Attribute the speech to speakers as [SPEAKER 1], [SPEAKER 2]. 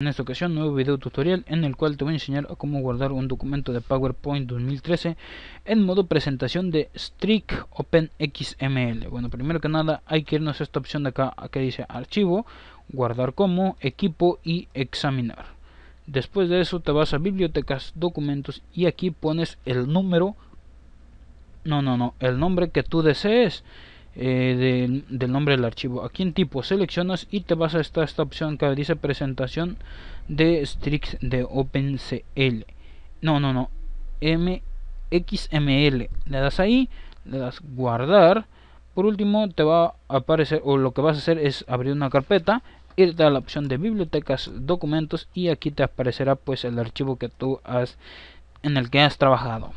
[SPEAKER 1] En esta ocasión, nuevo video tutorial en el cual te voy a enseñar cómo guardar un documento de PowerPoint 2013 en modo presentación de Strict Open XML. Bueno, primero que nada hay que irnos a esta opción de acá que dice archivo, guardar como, equipo y examinar. Después de eso te vas a bibliotecas, documentos y aquí pones el número, no, no, no, el nombre que tú desees. Eh, del nombre del archivo. Aquí en tipo seleccionas y te vas a esta, esta opción que dice presentación de Strix de OpenCL. No, no, no. MXML. Le das ahí, le das guardar. Por último te va a aparecer o lo que vas a hacer es abrir una carpeta irte a la opción de bibliotecas documentos y aquí te aparecerá pues el archivo que tú has en el que has trabajado